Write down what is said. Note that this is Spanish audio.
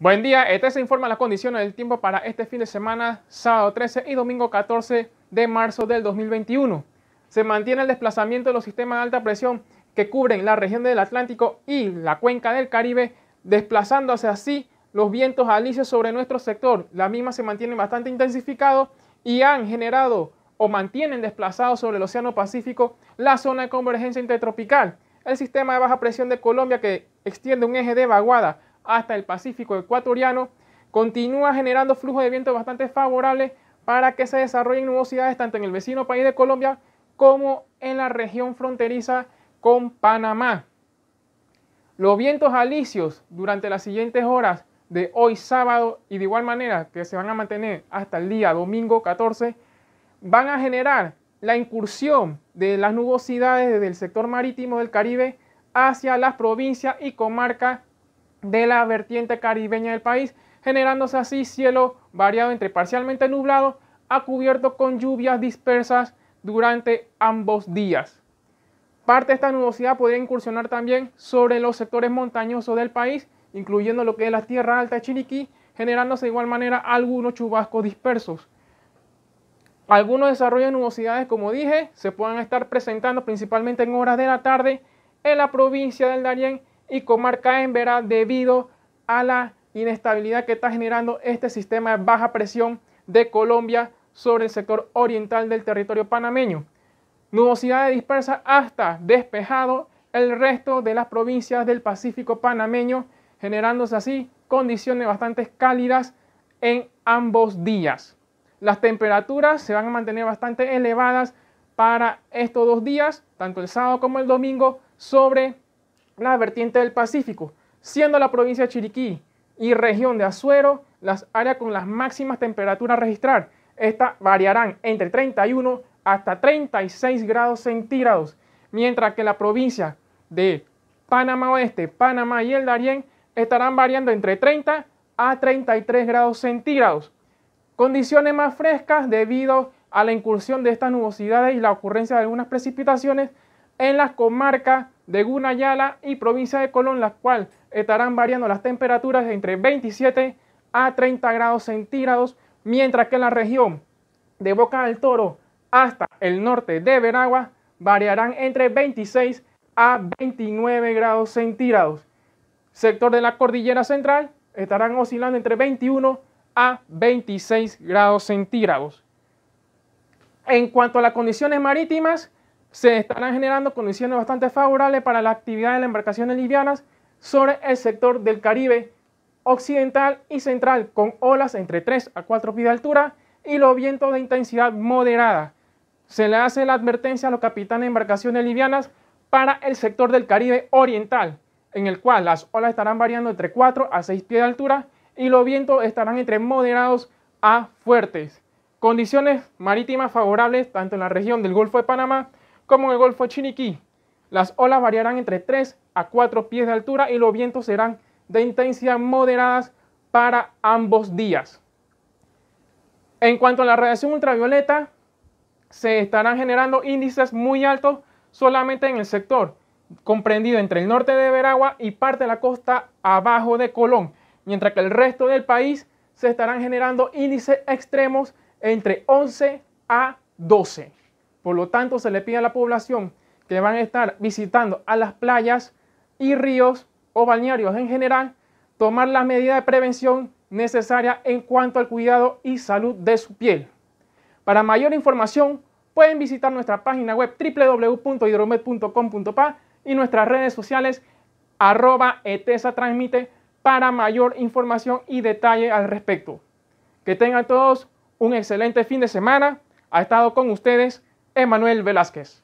Buen día, Este se informa las condiciones del tiempo para este fin de semana, sábado 13 y domingo 14 de marzo del 2021. Se mantiene el desplazamiento de los sistemas de alta presión que cubren la región del Atlántico y la cuenca del Caribe, desplazándose así los vientos alicios sobre nuestro sector. La misma se mantiene bastante intensificado y han generado o mantienen desplazados sobre el Océano Pacífico la zona de convergencia intertropical. El sistema de baja presión de Colombia que extiende un eje de vaguada hasta el Pacífico ecuatoriano, continúa generando flujos de viento bastante favorables para que se desarrollen nubosidades tanto en el vecino país de Colombia como en la región fronteriza con Panamá. Los vientos alisios durante las siguientes horas de hoy sábado y de igual manera que se van a mantener hasta el día domingo 14, van a generar la incursión de las nubosidades desde el sector marítimo del Caribe hacia las provincias y comarcas de la vertiente caribeña del país, generándose así cielo variado entre parcialmente nublado a cubierto con lluvias dispersas durante ambos días. Parte de esta nubosidad podría incursionar también sobre los sectores montañosos del país, incluyendo lo que es la Tierra Alta de Chiriquí, generándose de igual manera algunos chubascos dispersos. Algunos desarrollos de nubosidades, como dije, se pueden estar presentando principalmente en horas de la tarde en la provincia del Darién y comarca en Vera debido a la inestabilidad que está generando este sistema de baja presión de Colombia sobre el sector oriental del territorio panameño. Nubosidad dispersa hasta despejado el resto de las provincias del Pacífico panameño, generándose así condiciones bastante cálidas en ambos días. Las temperaturas se van a mantener bastante elevadas para estos dos días, tanto el sábado como el domingo, sobre la vertiente del Pacífico, siendo la provincia de Chiriquí y región de Azuero las áreas con las máximas temperaturas a registrar. Estas variarán entre 31 hasta 36 grados centígrados, mientras que la provincia de Panamá Oeste, Panamá y el Darién estarán variando entre 30 a 33 grados centígrados. Condiciones más frescas debido a la incursión de estas nubosidades y la ocurrencia de algunas precipitaciones en las comarcas de Gunayala y provincia de Colón, las cuales estarán variando las temperaturas entre 27 a 30 grados centígrados, mientras que en la región de Boca del Toro hasta el norte de Veragua variarán entre 26 a 29 grados centígrados. Sector de la cordillera central estarán oscilando entre 21 a 26 grados centígrados. En cuanto a las condiciones marítimas, se estarán generando condiciones bastante favorables para la actividad de las embarcaciones livianas sobre el sector del Caribe occidental y central con olas entre 3 a 4 pies de altura y los vientos de intensidad moderada. Se le hace la advertencia a los capitanes de embarcaciones livianas para el sector del Caribe oriental, en el cual las olas estarán variando entre 4 a 6 pies de altura y los vientos estarán entre moderados a fuertes. Condiciones marítimas favorables tanto en la región del Golfo de Panamá como en el Golfo Chiniquí. Las olas variarán entre 3 a 4 pies de altura y los vientos serán de intensidad moderadas para ambos días. En cuanto a la radiación ultravioleta, se estarán generando índices muy altos solamente en el sector comprendido entre el norte de Veragua y parte de la costa abajo de Colón, mientras que el resto del país se estarán generando índices extremos entre 11 a 12. Por lo tanto, se le pide a la población que van a estar visitando a las playas y ríos o balnearios en general, tomar las medidas de prevención necesarias en cuanto al cuidado y salud de su piel. Para mayor información, pueden visitar nuestra página web www.hidromed.com.pa y nuestras redes sociales arroba etesa transmite para mayor información y detalle al respecto. Que tengan todos un excelente fin de semana. Ha estado con ustedes Emanuel Velázquez.